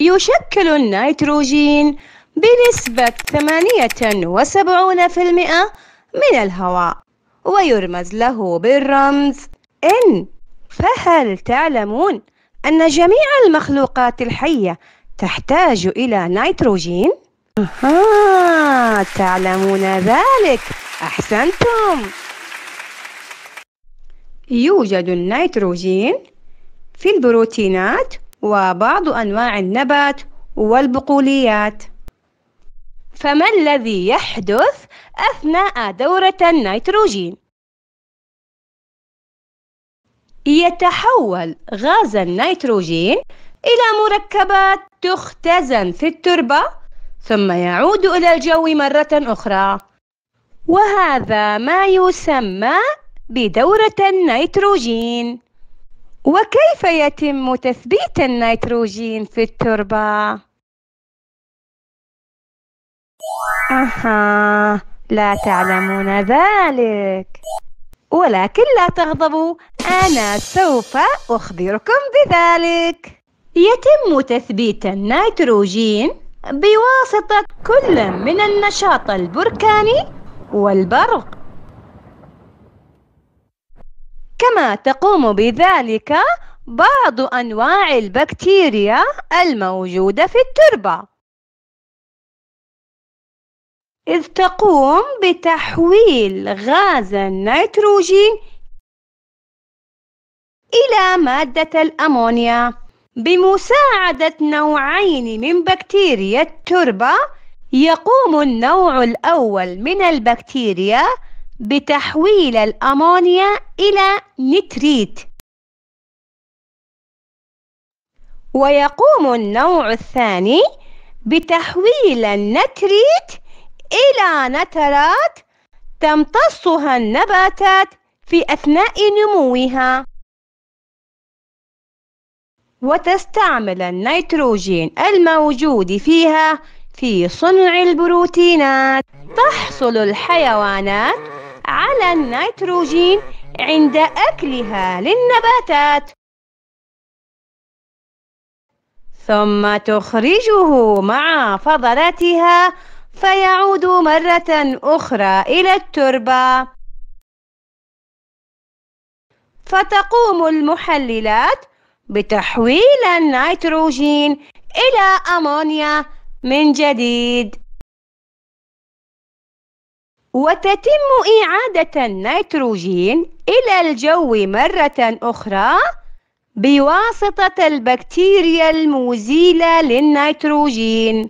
يشكل النيتروجين بنسبة 78% من الهواء ويرمز له بالرمز N فهل تعلمون أن جميع المخلوقات الحية تحتاج إلى نيتروجين؟ آه تعلمون ذلك أحسنتم يوجد النيتروجين في البروتينات وبعض أنواع النبات والبقوليات فما الذي يحدث أثناء دورة النيتروجين؟ يتحول غاز النيتروجين إلى مركبات تختزن في التربة ثم يعود إلى الجو مرة أخرى وهذا ما يسمى بدورة النيتروجين وكيف يتم تثبيت النيتروجين في التربة؟ أها لا تعلمون ذلك ولكن لا تغضبوا أنا سوف أخبركم بذلك يتم تثبيت النيتروجين بواسطة كل من النشاط البركاني والبرق كما تقوم بذلك بعض أنواع البكتيريا الموجودة في التربة إذ تقوم بتحويل غاز النيتروجين إلى مادة الأمونيا بمساعدة نوعين من بكتيريا التربة يقوم النوع الأول من البكتيريا بتحويل الأمونيا إلى نتريت ويقوم النوع الثاني بتحويل النتريت إلى نترات تمتصها النباتات في أثناء نموها وتستعمل النيتروجين الموجود فيها في صنع البروتينات تحصل الحيوانات على النيتروجين عند أكلها للنباتات ثم تخرجه مع فضلاتها فيعود مرة أخرى إلى التربة فتقوم المحللات بتحويل النيتروجين إلى أمونيا من جديد وتتم إعادة النيتروجين إلى الجو مرة أخرى بواسطة البكتيريا المزيلة للنيتروجين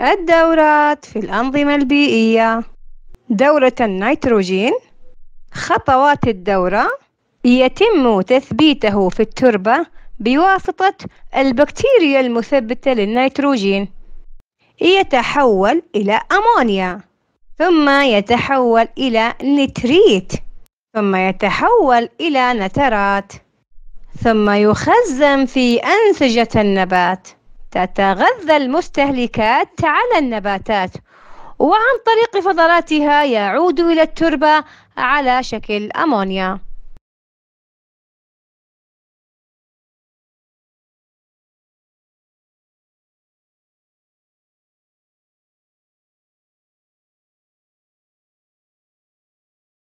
الدورات في الأنظمة البيئية دورة النيتروجين خطوات الدورة يتم تثبيته في التربة بواسطة البكتيريا المثبتة للنيتروجين يتحول إلى أمونيا ثم يتحول إلى نتريت ثم يتحول إلى نترات ثم يخزن في أنسجة النبات تتغذى المستهلكات على النباتات وعن طريق فضلاتها يعود إلى التربة على شكل أمونيا